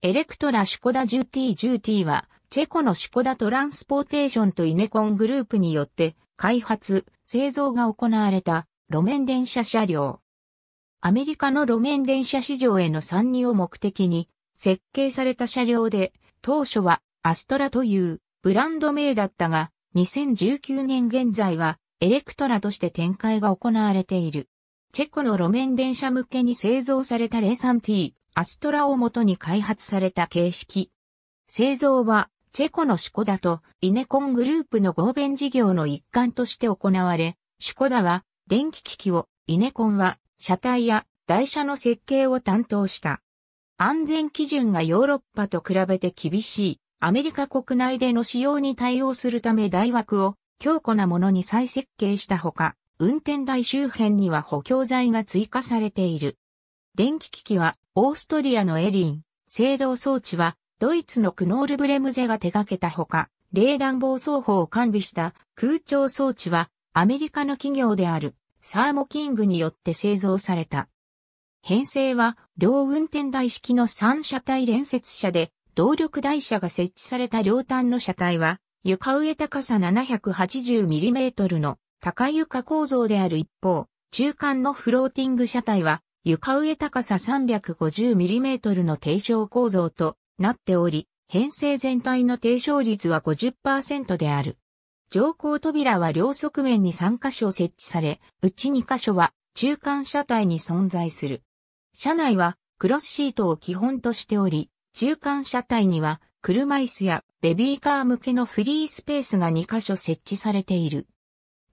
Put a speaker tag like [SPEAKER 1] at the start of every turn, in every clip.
[SPEAKER 1] エレクトラ・シュコダ 10T10T は、チェコのシュコダトランスポーテーションとイネコングループによって開発、製造が行われた路面電車車両。アメリカの路面電車市場への参入を目的に設計された車両で、当初はアストラというブランド名だったが、2019年現在はエレクトラとして展開が行われている。チェコの路面電車向けに製造された 03T、アストラをもとに開発された形式。製造は、チェコのシュコダとイネコングループの合弁事業の一環として行われ、シュコダは電気機器を、イネコンは車体や台車の設計を担当した。安全基準がヨーロッパと比べて厳しい、アメリカ国内での使用に対応するため大枠を強固なものに再設計したほか、運転台周辺には補強材が追加されている。電気機器はオーストリアのエリン、制動装置は、ドイツのクノールブレムゼが手掛けたほか、冷暖房奏法を完備した空調装置は、アメリカの企業である、サーモキングによって製造された。編成は、両運転台式の3車体連接車で、動力台車が設置された両端の車体は、床上高さ 780mm の高床構造である一方、中間のフローティング車体は床上高さ 350mm の低床構造となっており、編成全体の低床率は50%である。乗降扉は両側面に3箇所設置され、うち2箇所は中間車体に存在する。車内はクロスシートを基本としており、中間車体には車椅子やベビーカー向けのフリースペースが2箇所設置されている。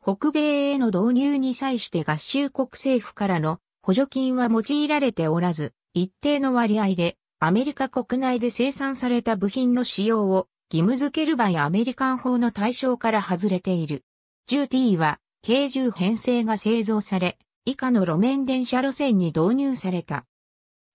[SPEAKER 1] 北米への導入に際して合衆国政府からの補助金は用いられておらず、一定の割合でアメリカ国内で生産された部品の使用を義務付ける場合アメリカン法の対象から外れている。10T は軽重編成が製造され、以下の路面電車路線に導入された。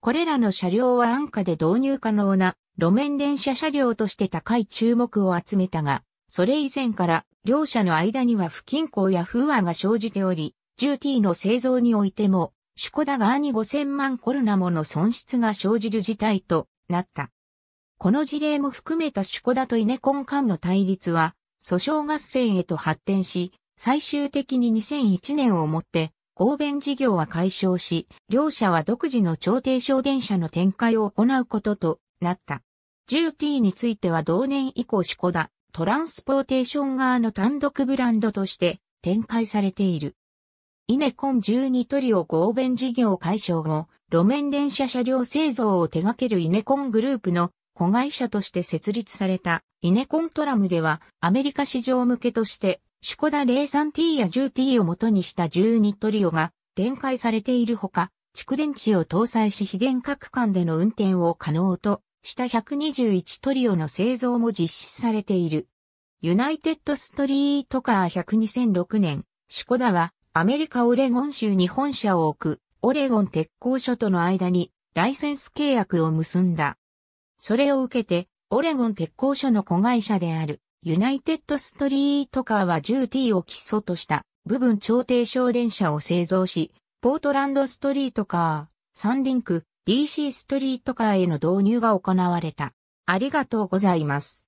[SPEAKER 1] これらの車両は安価で導入可能な路面電車車両として高い注目を集めたが、それ以前から両者の間には不均衡や不和が生じており、10T の製造においてもシュコダ側に5000万コルナもの損失が生じる事態となった。この事例も含めたシュコダとイネコン間の対立は、訴訟合戦へと発展し、最終的に2001年をもって、合弁事業は解消し、両社は独自の調停証電車の展開を行うこととなった。10T については同年以降シュコダ、トランスポーテーション側の単独ブランドとして展開されている。イネコン12トリオ合弁事業解消後、路面電車車両製造を手掛けるイネコングループの子会社として設立されたイネコントラムではアメリカ市場向けとしてシュコダ 03T や 10T を元にした12トリオが展開されているほか、蓄電池を搭載し非電化区間での運転を可能とした121トリオの製造も実施されている。ユナイテッドストリートカー100 2006年、シュコダはアメリカオレゴン州に本社を置く、オレゴン鉄工所との間にライセンス契約を結んだ。それを受けて、オレゴン鉄工所の子会社である、ユナイテッドストリートカーは 10T を基礎とした部分超低省電車を製造し、ポートランドストリートカー、サンリンク、DC ストリートカーへの導入が行われた。ありがとうございます。